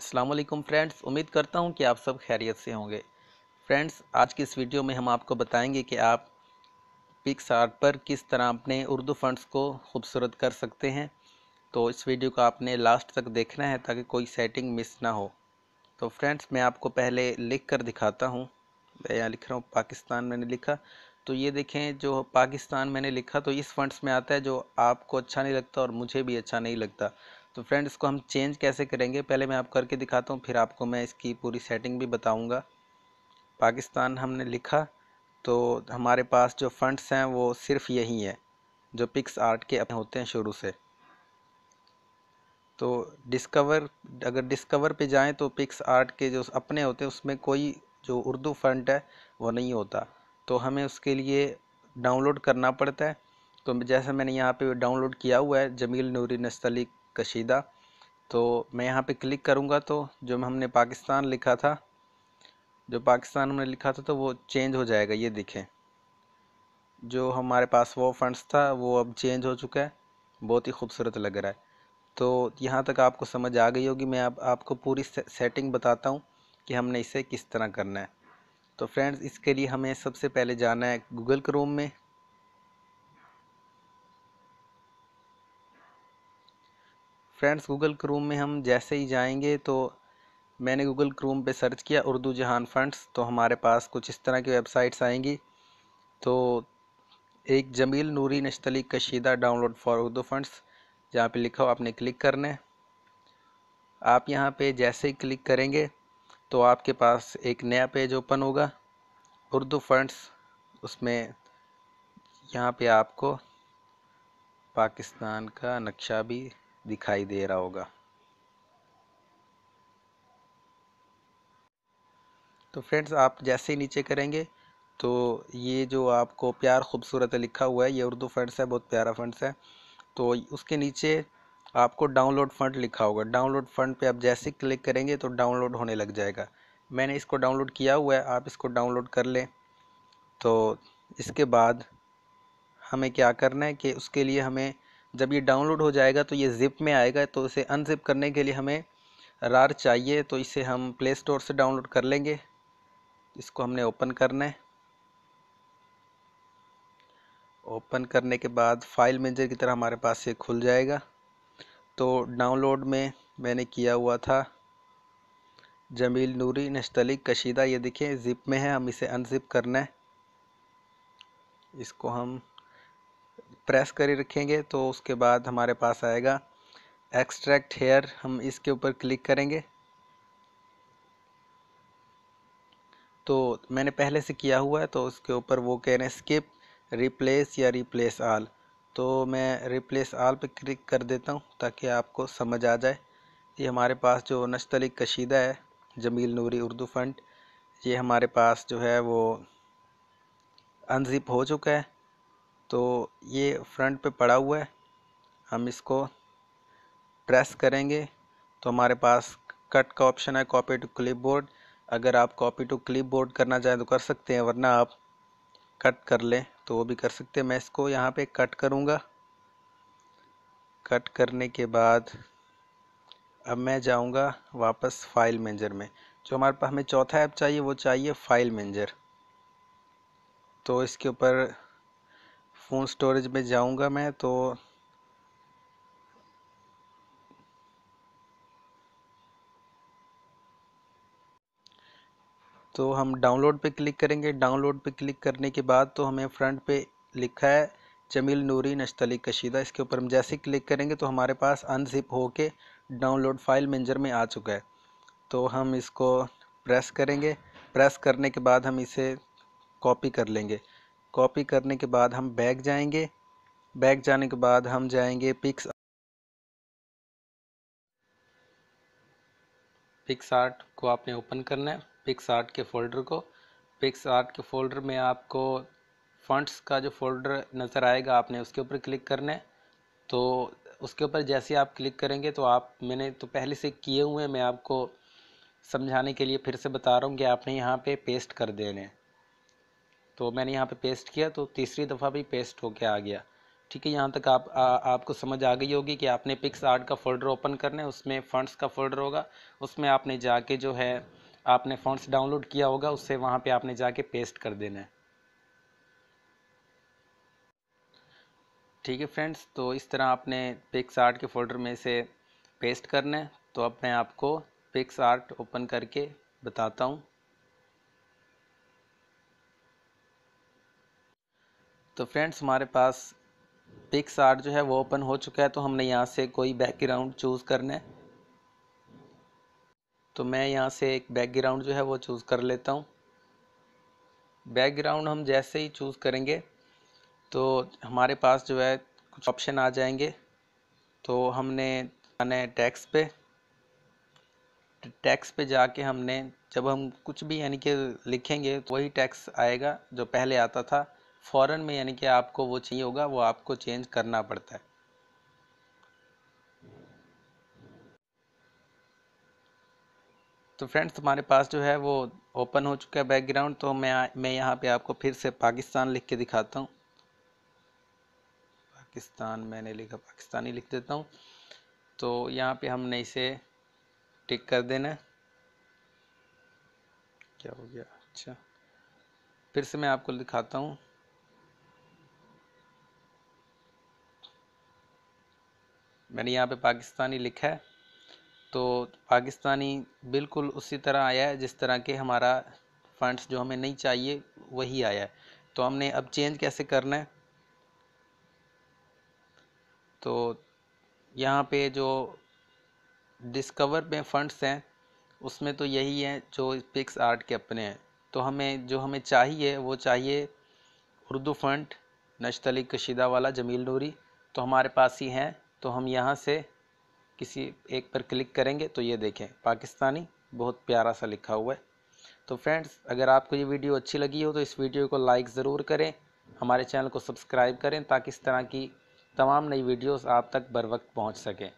अल्लाम फ्रेंड्स उम्मीद करता हूँ कि आप सब खैरियत से होंगे फ्रेंड्स आज की इस वीडियो में हम आपको बताएंगे कि आप पिक्स आर्ट पर किस तरह अपने उर्दू फंड्स को खूबसूरत कर सकते हैं तो इस वीडियो को आपने लास्ट तक देखना है ताकि कोई सेटिंग मिस ना हो तो फ्रेंड्स मैं आपको पहले लिख कर दिखाता हूँ मैं यहाँ लिख रहा हूँ पाकिस्तान मैंने लिखा तो ये देखें जो पाकिस्तान मैंने लिखा तो इस फंड्स में आता है जो आपको अच्छा नहीं लगता और मुझे भी अच्छा नहीं लगता तो फ्रेंड इसको हम चेंज कैसे करेंगे पहले मैं आप करके दिखाता हूँ फिर आपको मैं इसकी पूरी सेटिंग भी बताऊँगा पाकिस्तान हमने लिखा तो हमारे पास जो फंड्स हैं वो सिर्फ यही हैं जो पिक्स आर्ट के अपने होते हैं शुरू से तो डिस्कवर अगर डिस्कवर पे जाएं तो पिक्स आर्ट के जो अपने होते हैं उसमें कोई जो उर्दू फंड है वो नहीं होता तो हमें उसके लिए डाउनलोड करना पड़ता है तो जैसे मैंने यहाँ पे डाउनलोड किया हुआ है जमील नूरी नस्तली कशीदा तो मैं यहाँ पे क्लिक करूँगा तो जो हमने पाकिस्तान लिखा था जो पाकिस्तान हमने लिखा था तो वो चेंज हो जाएगा ये दिखे जो हमारे पास वो फंड्स था वो अब चेंज हो चुका है बहुत ही खूबसूरत लग रहा है तो यहाँ तक आपको समझ आ गई होगी मैं अब आप, आपको पूरी सेटिंग बताता हूँ कि हमने इसे किस तरह करना है तो फ्रेंड्स इसके लिए हमें सबसे पहले जाना है गूगल क्रोम में फ्रेंड्स गूगल क्रोम में हम जैसे ही जाएंगे तो मैंने गूगल क्रोम पे सर्च किया उर्दू जहान फंड्स तो हमारे पास कुछ इस तरह की वेबसाइट्स आएंगी तो एक Jameel Noori Nastaliq Kashida download for Urdu fonts जहाँ पे लिखा हो आपने क्लिक करना है आप यहाँ पे जैसे ही क्लिक करेंगे तो आपके पास एक नया पेज ओपन होगा उर्दू फंड्स उसमें यहाँ पे आपको पाकिस्तान का नक्शा भी दिखाई दे रहा होगा तो फ्रेंड्स आप जैसे ही नीचे करेंगे तो ये जो आपको प्यार खूबसूरत लिखा हुआ है ये उर्दू फंड्स है बहुत प्यारा फंड्स है तो उसके नीचे आपको डाउनलोड फंड लिखा होगा डाउनलोड फंड पे आप जैसे क्लिक करेंगे तो डाउनलोड होने लग जाएगा मैंने इसको डाउनलोड किया हुआ है आप इसको डाउनलोड कर लें तो इसके बाद हमें क्या करना है कि उसके लिए हमें जब ये डाउनलोड हो जाएगा तो ये ज़िप में आएगा तो इसे अनज़िप करने के लिए हमें रार चाहिए तो इसे हम प्ले स्टोर से डाउनलोड कर लेंगे इसको हमने ओपन करना है ओपन करने के बाद फाइल मैनेजर की तरह हमारे पास ये खुल जाएगा तो डाउनलोड में मैंने किया हुआ था जमील नूरी नश्तली कशीदा ये देखें ज़िप में है हम इसे अनज़िप करना है इसको हम प्रेस कर रखेंगे तो उसके बाद हमारे पास आएगा एक्सट्रैक्ट हेयर हम इसके ऊपर क्लिक करेंगे तो मैंने पहले से किया हुआ है तो उसके ऊपर वो कह रहे हैं स्किप रिप्लेस या रिप्लेस आल तो मैं रिप्लेस आल पे क्लिक कर देता हूँ ताकि आपको समझ आ जाए ये हमारे पास जो नश्तली कशीदा है जमील नूरी उर्दू फंड ये हमारे पास जो है वो अनजिप हो चुका है तो ये फ्रंट पे पड़ा हुआ है हम इसको प्रेस करेंगे तो हमारे पास कट का ऑप्शन है कॉपी टू क्लिप बोर्ड अगर आप कॉपी टू क्लिप बोर्ड करना चाहें तो कर सकते हैं वरना आप कट कर लें तो वो भी कर सकते हैं मैं इसको यहाँ पे कट करूँगा कट करने के बाद अब मैं जाऊँगा वापस फाइल मैनेजर में जो हमारे पास हमें चौथा ऐप चाहिए वो चाहिए फाइल मैनेजर तो इसके ऊपर फ़ोन स्टोरेज में जाऊंगा मैं तो तो हम डाउनलोड पे क्लिक करेंगे डाउनलोड पे क्लिक करने के बाद तो हमें फ्रंट पे लिखा है जमील नूरी नश्तली कशीदा इसके ऊपर हम जैसे क्लिक करेंगे तो हमारे पास अनजिप होके डाउनलोड फाइल मैनेजर में आ चुका है तो हम इसको प्रेस करेंगे प्रेस करने के बाद हम इसे कॉपी कर लेंगे कॉपी करने के बाद हम बैग जाएंगे बैग जाने के बाद हम जाएंगे पिक्स पिक्स आर्ट को आपने ओपन करना है पिक्स आर्ट के फोल्डर को पिक्स आर्ट के फोल्डर में आपको फंड्स का जो फोल्डर नज़र आएगा आपने उसके ऊपर क्लिक करना है तो उसके ऊपर जैसे आप क्लिक करेंगे तो आप मैंने तो पहले से किए हुए हैं मैं आपको समझाने के लिए फिर से बता रहा हूँ कि आपने यहाँ पे पेस्ट कर देने हैं तो मैंने यहाँ पे पेस्ट किया तो तीसरी दफ़ा भी पेस्ट होके आ गया ठीक है यहाँ तक आप आ, आपको समझ आ गई होगी कि आपने पिक्स आर्ट का फोल्डर ओपन करना है उसमें फंड्स का फोल्डर होगा उसमें आपने जाके जो है आपने फंड्स डाउनलोड किया होगा उससे वहाँ पे आपने जाके पेस्ट कर देना है ठीक है फ्रेंड्स तो इस तरह आपने पिक्स आर्ट के फोल्डर में से पेस्ट करना है तो अब मैं आपको पिक्स आर्ट ओपन करके बताता हूँ तो फ्रेंड्स हमारे पास पिक्स आर्ट जो है वो ओपन हो चुका है तो हमने यहाँ से कोई बैकग्राउंड चूज़ करना है तो मैं यहाँ से एक बैकग्राउंड जो है वो चूज़ कर लेता हूँ बैकग्राउंड हम जैसे ही चूज़ करेंगे तो हमारे पास जो है कुछ ऑप्शन आ जाएंगे तो हमने आना है टैक्स पे टैक्स पे जाके हमने जब हम कुछ भी यानी कि लिखेंगे तो वही टैक्स आएगा जो पहले आता था फॉरन में यानी कि आपको वो चाहिए होगा वो आपको चेंज करना पड़ता है तो फ्रेंड्स हमारे पास जो है वो ओपन हो चुका है बैकग्राउंड तो मैं मैं यहाँ पे आपको फिर से पाकिस्तान लिख के दिखाता हूँ पाकिस्तान मैंने लिखा पाकिस्तानी लिख देता हूँ तो यहाँ पे हमने इसे टिक कर देना क्या हो गया अच्छा फिर से मैं आपको दिखाता हूँ मैंने यहाँ पे पाकिस्तानी लिखा है तो पाकिस्तानी बिल्कुल उसी तरह आया है जिस तरह के हमारा फंड्स जो हमें नहीं चाहिए वही आया है तो हमने अब चेंज कैसे करना है तो यहाँ पे जो डिस्कवर में फंड्स हैं उसमें तो यही है जो पिक्स आर्ट के अपने हैं तो हमें जो हमें चाहिए वो चाहिए उर्दू फंड नशतली कशीदा वाला जमील नूरी तो हमारे पास ही हैं तो हम यहाँ से किसी एक पर क्लिक करेंगे तो ये देखें पाकिस्तानी बहुत प्यारा सा लिखा हुआ है तो फ्रेंड्स अगर आपको ये वीडियो अच्छी लगी हो तो इस वीडियो को लाइक ज़रूर करें हमारे चैनल को सब्सक्राइब करें ताकि इस तरह की तमाम नई वीडियोस आप तक बर वक्त पहुँच सकें